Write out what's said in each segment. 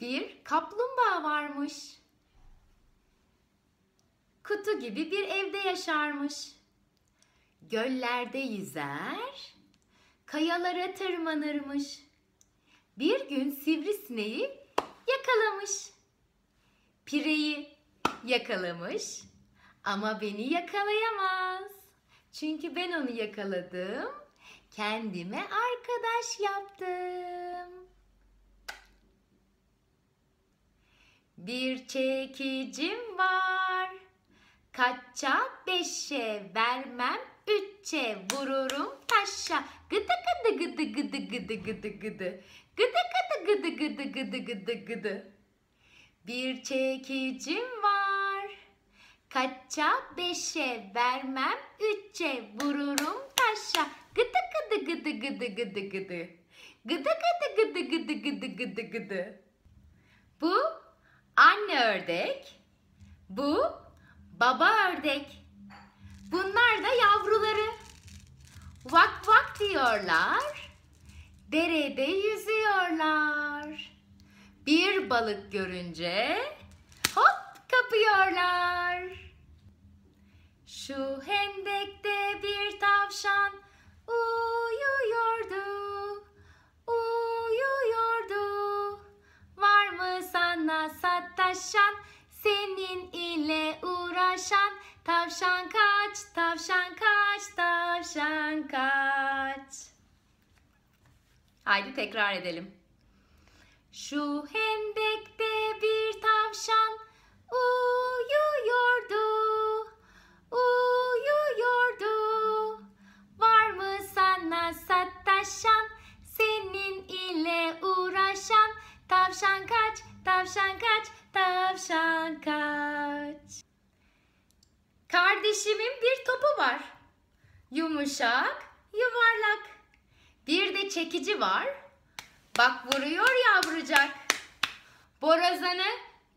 bir kaplumbağa varmış. Kutu gibi bir evde yaşarmış. Göllerde yüzer, kayalara tırmanırmış. Bir gün sivrisineği yakalamış. Pireyi yakalamış ama beni yakalayamaz. Çünkü ben onu yakaladım. Kendime arkadaş yaptım. Bir çekicim var. Kaça beşe vermem üçe vururum taşa. Gıdı gıdı gıdı gıdı gıdı gıdı gıdı. Gıdı gıdı gıdı gıdı gıdı gıdı gıdı. Bir çekicim var. Kaça beşe vermem üçe vururum taşa. Gıdı gıdı gıdı gıdı gıdı gıdı. Gıdı gıdı gıdı gıdı gıdı gıdı gıdı. Bu anne ördek, bu baba ördek. Bunlar da yavruları. Vak vak diyorlar, derede yüzüyorlar. Bir balık görünce hop kapıyorlar. Şu hendekte bir tavşan uğraşan senin ile uğraşan tavşan kaç tavşan kaç tavşan kaç Haydi tekrar edelim. Şu hendek yumuşak, yuvarlak. Bir de çekici var. Bak vuruyor yavrucak. Borazanı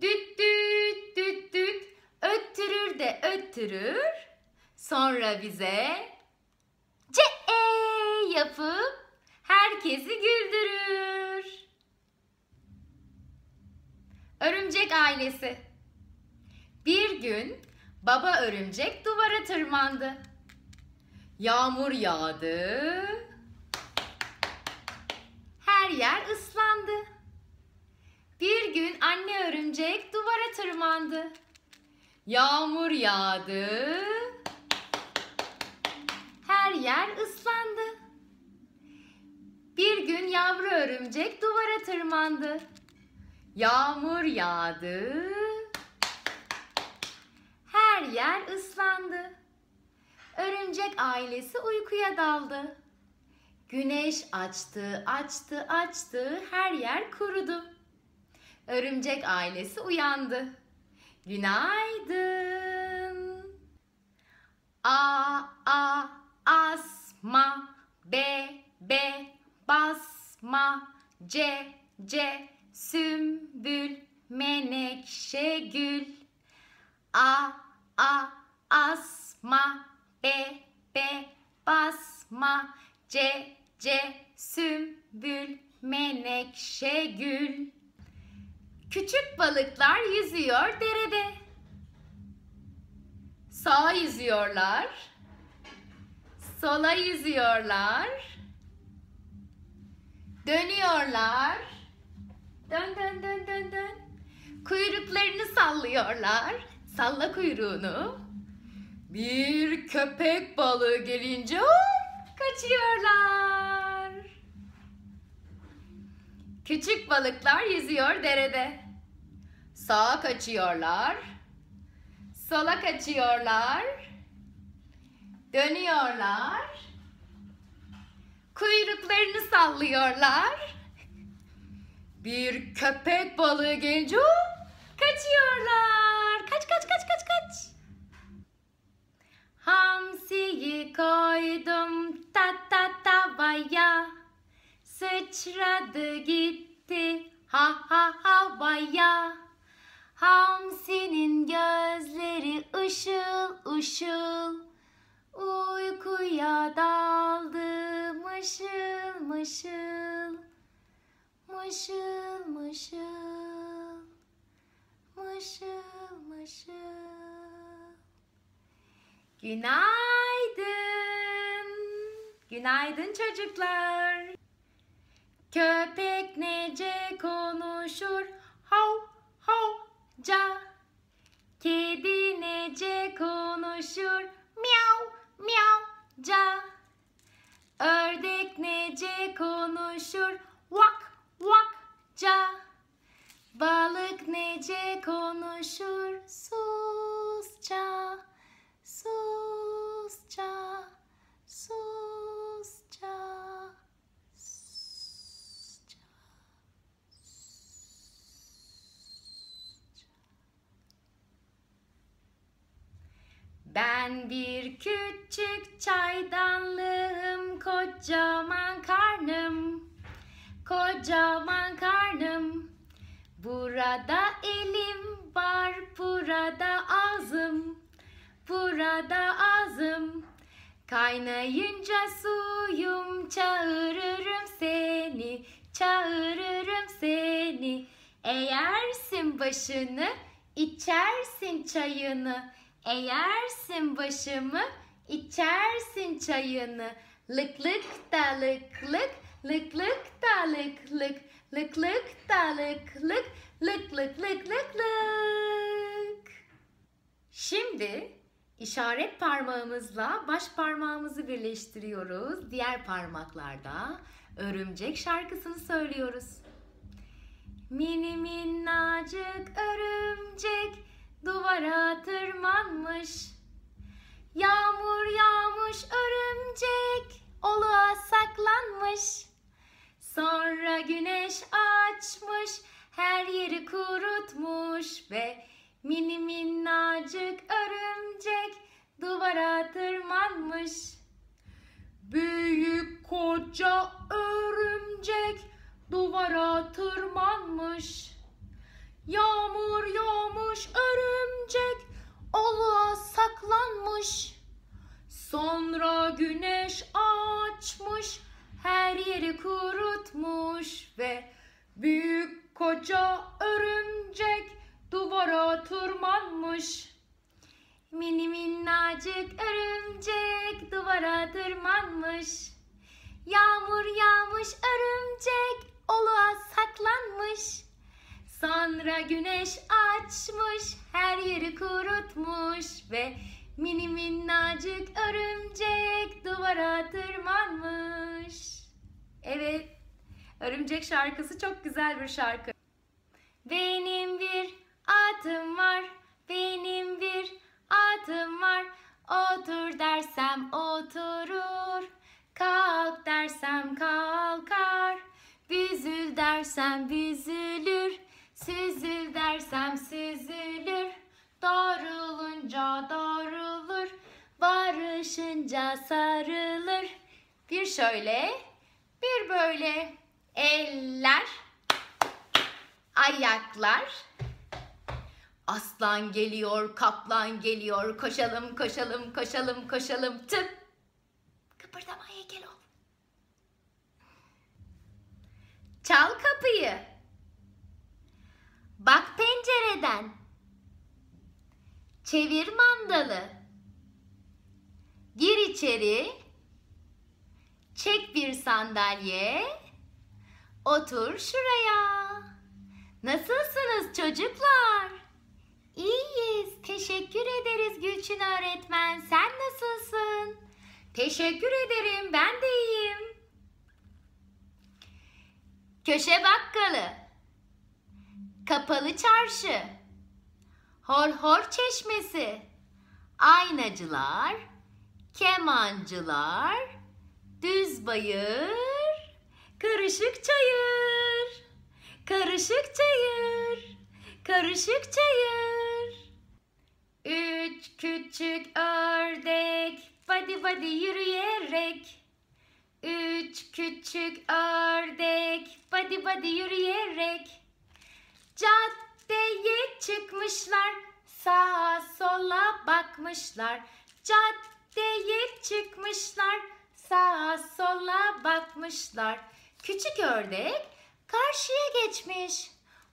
düt düt düt düt öttürür de öttürür. Sonra bize ce -e yapıp herkesi güldürür. Örümcek ailesi. Bir gün baba örümcek duvara tırmandı. Yağmur yağdı. Her yer ıslandı. Bir gün anne örümcek duvara tırmandı. Yağmur yağdı. Her yer ıslandı. Bir gün yavru örümcek duvara tırmandı. Yağmur yağdı. Her yer ıslandı. Örümcek ailesi uykuya daldı. Güneş açtı, açtı, açtı, her yer kurudu. Örümcek ailesi uyandı. Günaydın. A a asma, b b basma, c c sümbül, menekşe gül. A a asma, B, B, basma. C, C, sümbül, menekşe gül. Küçük balıklar yüzüyor derede. Sağa yüzüyorlar. Sola yüzüyorlar. Dönüyorlar. Dön dön dön dön dön. Kuyruklarını sallıyorlar. Salla kuyruğunu. Bir köpek balığı gelince kaçıyorlar. Küçük balıklar yüzüyor derede. Sağa kaçıyorlar. Sola kaçıyorlar. Dönüyorlar. Kuyruklarını sallıyorlar. Bir köpek balığı gelince kaçıyorlar. Hamsiyi koydum ta ta tavaya Sıçradı gitti ha ha havaya Hamsinin gözleri ışıl ışıl Uykuya daldım mışıl mışıl Mışıl mışıl Mışıl mışıl Günaydın. Günaydın çocuklar. Köpek nece konuşur? Hav hav ca. Kedi nece konuşur? Miau miau ca. Ördek nece konuşur? Vak vak ca. Balık nece konuşur? Sus Susca susça susça susça Ben bir küçük çaydanlığım kocaman karnım kocaman karnım Burada elim var, burada ağzım burada ağzım Kaynayınca suyum çağırırım seni Çağırırım seni Eğersin başını içersin çayını Eğersin başımı içersin çayını Lık lık da lık lık Lık lık da lık lık Lık lık da lık lık Lık lık lık lık lık Şimdi İşaret parmağımızla baş parmağımızı birleştiriyoruz. Diğer parmaklarda örümcek şarkısını söylüyoruz. Mini minnacık örümcek duvara tırmanmış. Yağmur yağmış örümcek oluğa saklanmış. Sonra güneş açmış her yeri kurutmuş ve mini minnacık örümcek duvara tırmanmış. Büyük koca örümcek duvara tırmanmış. Yağmur yağmış örümcek oluğa saklanmış. Sonra güneş açmış her yeri kurutmuş ve büyük koca örümcek duvara tırmanmış. Mini Minnacık örümcek duvara tırmanmış. Yağmur yağmış örümcek oluğa saklanmış. Sonra güneş açmış her yeri kurutmuş ve mini minnacık örümcek duvara tırmanmış. Evet, örümcek şarkısı çok güzel bir şarkı. Benim bir atım var, benim bir atım var. Otur dersem oturur, kalk dersem kalkar, büzül dersem büzülür, süzül dersem süzülür, doğrulunca doğrulur, barışınca sarılır. Bir şöyle, bir böyle. Eller, ayaklar, Aslan geliyor, kaplan geliyor. Koşalım, koşalım, koşalım, koşalım. Tıp. Kıpırdama heykel ol. Çal kapıyı. Bak pencereden. Çevir mandalı. Gir içeri. Çek bir sandalye. Otur şuraya. Nasılsınız çocuklar? İyiyiz. Teşekkür ederiz Gülçin öğretmen. Sen nasılsın? Teşekkür ederim. Ben de iyiyim. Köşe bakkalı. Kapalı çarşı. Hor hor çeşmesi. Aynacılar. Kemancılar. Düz bayır. Karışık çayır. Karışık çayır. Karışık çayır. Üç küçük ördek badi badi yürüyerek Üç küçük ördek badi badi yürüyerek Caddeye çıkmışlar sağa sola bakmışlar Caddeye çıkmışlar sağa sola bakmışlar Küçük ördek karşıya geçmiş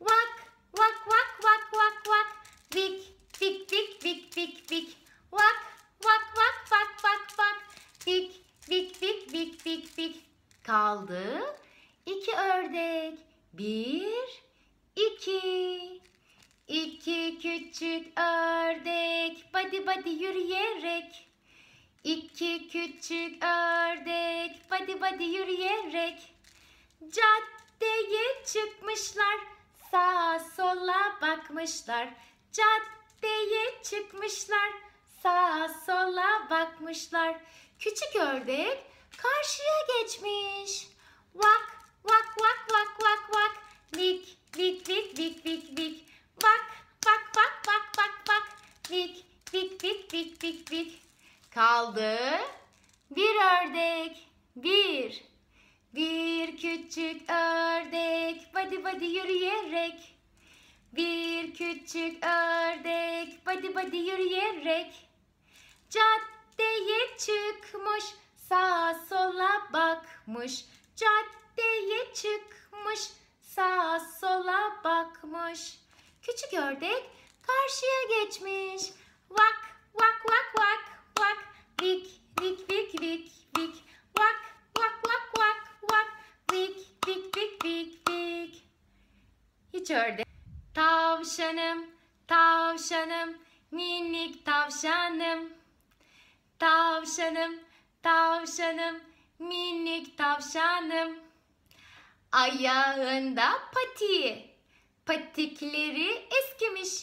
Vak vak vak vak vak vak vik Vik vik vik vik vik. Vak vak vak vak vak vak. Vik vik vik vik vik vik. Kaldı. İki ördek. Bir, iki. İki küçük ördek. Badi badi yürüyerek. İki küçük ördek. Badi badi yürüyerek. Caddeye çıkmışlar. Sağa sola bakmışlar. Cadde diye çıkmışlar. Sağa sola bakmışlar. Küçük ördek karşıya geçmiş. Vak vak vak vak vak vak. Vik vik vik vik vik vik. Vak vak vak vak vak vak. Vik vik vik vik vik vik. Kaldı bir ördek. Bir. Bir küçük ördek. vadi vadi yürüyerek. Bir küçük ördek badi badi yürüyerek Caddeye çıkmış sağa sola bakmış Caddeye çıkmış sağa sola bakmış Küçük ördek karşıya geçmiş Vak vak vak vak vak Vik vik vik vik vik Vak vak vak vak vak Vik vik vik vik vik Hiç ördek Tavşanım, tavşanım, minik tavşanım. Tavşanım, tavşanım, minik tavşanım. Ayağında pati, patikleri eskimiş,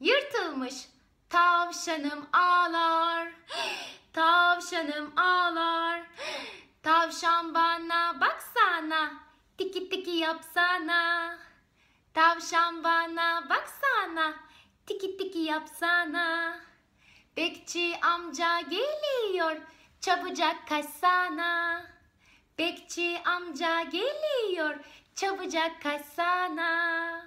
yırtılmış. Tavşanım ağlar, tavşanım ağlar. Tavşan bana baksana, tiki tiki yapsana. Tavşan bana baksana, tiki tiki yapsana. Bekçi amca geliyor, çabucak kaçsana. Bekçi amca geliyor, çabucak kaçsana.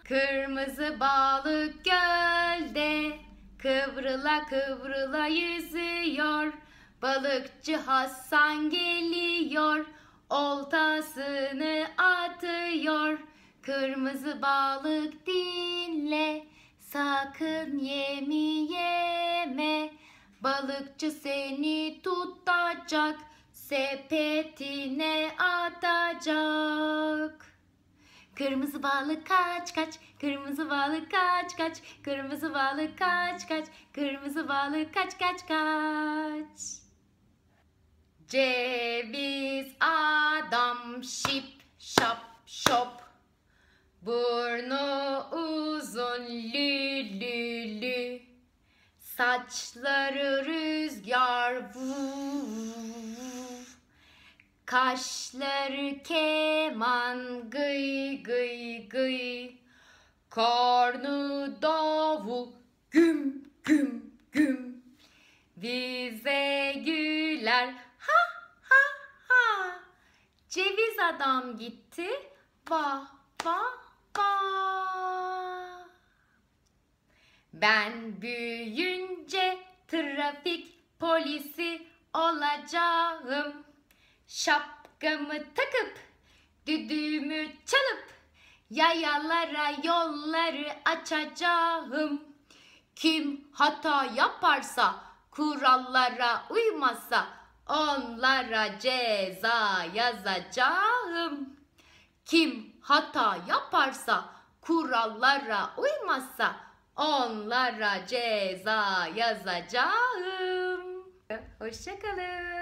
Kırmızı balık gölde kıvrıla kıvrıla yüzüyor. Balıkçı Hasan geliyor, oltasını atıyor. Kırmızı balık dinle, sakın yemi yeme. Balıkçı seni tutacak, sepetine atacak. Kırmızı balık kaç kaç, kırmızı balık kaç kaç, kırmızı balık kaç kaç, kırmızı balık kaç kaç kaç. Ceviz adam şip şap şop Burnu uzun lü lü lü. Saçları rüzgar vuv. Kaşları keman gıy gıy gıy. Kornu davul güm güm güm. Bize güler ha ha ha. Ceviz adam gitti vah vah ben büyüyünce trafik polisi olacağım. Şapkamı takıp düdüğümü çalıp yayalara yolları açacağım. Kim hata yaparsa, kurallara uymazsa onlara ceza yazacağım. Kim hata yaparsa, kurallara uymazsa onlara ceza yazacağım. Hoşçakalın.